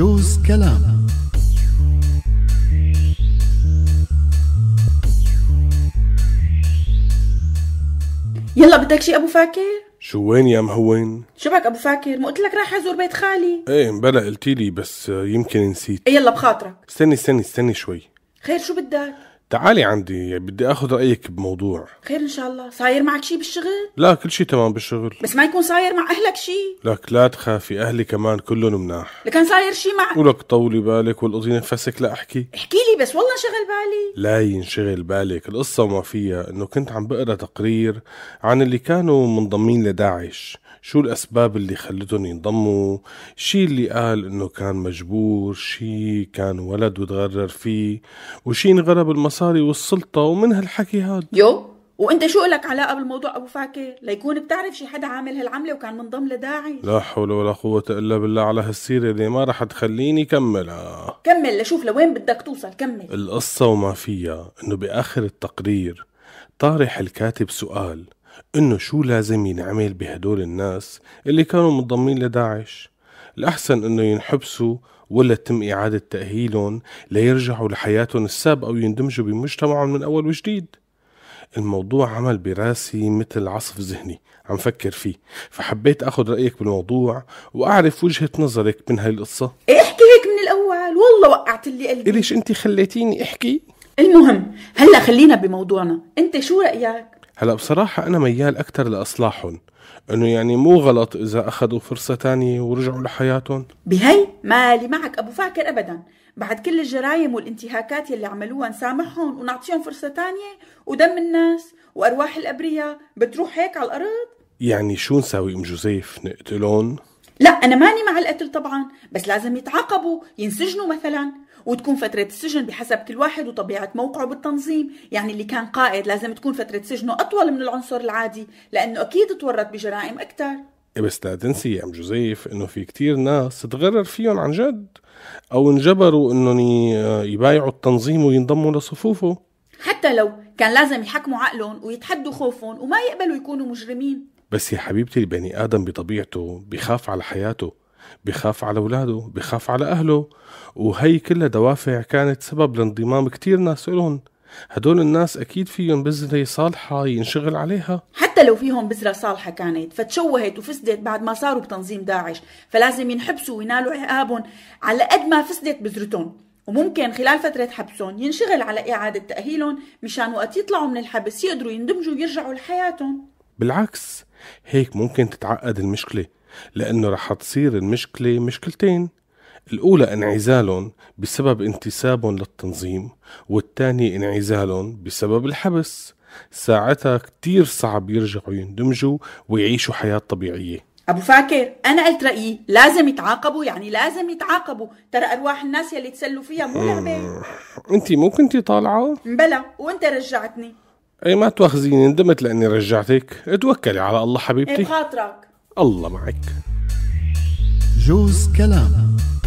بجوز كلام يلا بدك شيء ابو فاكر؟ شو وين يا مهون؟ شو بك ابو فاكر؟ ما قلت لك رايح ازور بيت خالي ايه امبلا قلتي لي بس يمكن نسيت إيه يلا بخاطرك استني استني استني شوي خير شو بدك؟ تعالي عندي بدي اخذ رايك بموضوع خير ان شاء الله صاير معك شيء بالشغل لا كل شيء تمام بالشغل بس ما يكون صاير مع اهلك شيء لك لا تخافي اهلي كمان كلهم مناح لكن صاير شيء مع ولك طولي بالك والقضي نفسك لا احكي احكي لي بس والله شغل بالي لا ينشغل بالك القصه وما فيها انه كنت عم بقرا تقرير عن اللي كانوا منضمين لداعش شو الأسباب اللي خلتهم ينضموا شي اللي قال إنه كان مجبور شي كان ولد وتغرر فيه وشي انغرب المصاري المصاري والسلطة ومن هالحكي هاد يو وانت شو لك علاقة بالموضوع ابو فاكر ليكون بتعرف شي حدا عامل هالعملة وكان منضم لداعش لا حول ولا قوة الا بالله على هالسيرة اللي ما رح تخليني كملها كمل لشوف لوين بدك توصل كمل القصة وما فيها انه باخر التقرير طارح الكاتب سؤال انه شو لازم ينعمل بهدول الناس اللي كانوا منضمين لداعش الأحسن أنه ينحبسوا ولا تم إعادة تأهيلهم ليرجعوا لحياتهم السابقة ويندمجوا بمجتمعهم من أول وجديد الموضوع عمل براسي مثل عصف ذهني عم فكر فيه فحبيت أخذ رأيك بالموضوع وأعرف وجهة نظرك من هاي القصة إيه احكي هيك من الأول والله وقعت لي قلبي ليش أنت خليتيني أحكي المهم هلا خلينا بموضوعنا انت شو رايك هلا بصراحة أنا ميال أكثر لإصلاحهم إنه يعني مو غلط إذا أخذوا فرصة تانية ورجعوا لحياتهم بهي مالي معك أبو فاكر أبدا بعد كل الجرايم والانتهاكات يلي عملوها نسامحهم ونعطيهم فرصة تانية ودم الناس وأرواح الأبرياء بتروح هيك على الأرض يعني شو نساوي أم جوزيف نقتلهم لا أنا ماني مع القتل طبعا بس لازم يتعاقبوا ينسجنوا مثلا وتكون فترة السجن بحسب كل واحد وطبيعة موقعه بالتنظيم يعني اللي كان قائد لازم تكون فترة سجنه أطول من العنصر العادي لأنه أكيد تورط بجرائم أكثر إيه بس لا تنسي يا ام جوزيف انه في كتير ناس تغرر فيهم عن جد او انجبروا انهم يبايعوا التنظيم وينضموا لصفوفه حتى لو كان لازم يحكموا عقلهم ويتحدوا خوفهم وما يقبلوا يكونوا مجرمين بس يا حبيبتي البني آدم بطبيعته بخاف على حياته بخاف على أولاده بخاف على أهله وهي كلها دوافع كانت سبب لانضمام كتير ناس إلهم هدول الناس أكيد فيهم بذرة صالحة ينشغل عليها حتى لو فيهم بذرة صالحة كانت فتشوهت وفسدت بعد ما صاروا بتنظيم داعش فلازم ينحبسوا وينالوا عقابهم على قد ما فسدت بذرتهم وممكن خلال فترة حبسهم ينشغل على إعادة تأهيلهم مشان وقت يطلعوا من الحبس يقدروا يندمجوا ويرجعوا لحياتهم بالعكس هيك ممكن تتعقد المشكلة لأنه رح تصير المشكلة مشكلتين الأولى انعزالهم بسبب انتسابهم للتنظيم والتاني انعزالهم بسبب الحبس ساعتها كتير صعب يرجعوا يندمجوا ويعيشوا حياة طبيعية ابو فاكر انا قلت رايي لازم يتعاقبوا يعني لازم يتعاقبوا ترى ارواح الناس يلي تسلوا فيها مو لعبه انت مو كنتي طالعه بلا وانت رجعتني اي ما تواخذيني ندمت لاني رجعتك توكلي على الله حبيبتي بخاطرك إيه، الله معك جوز كلام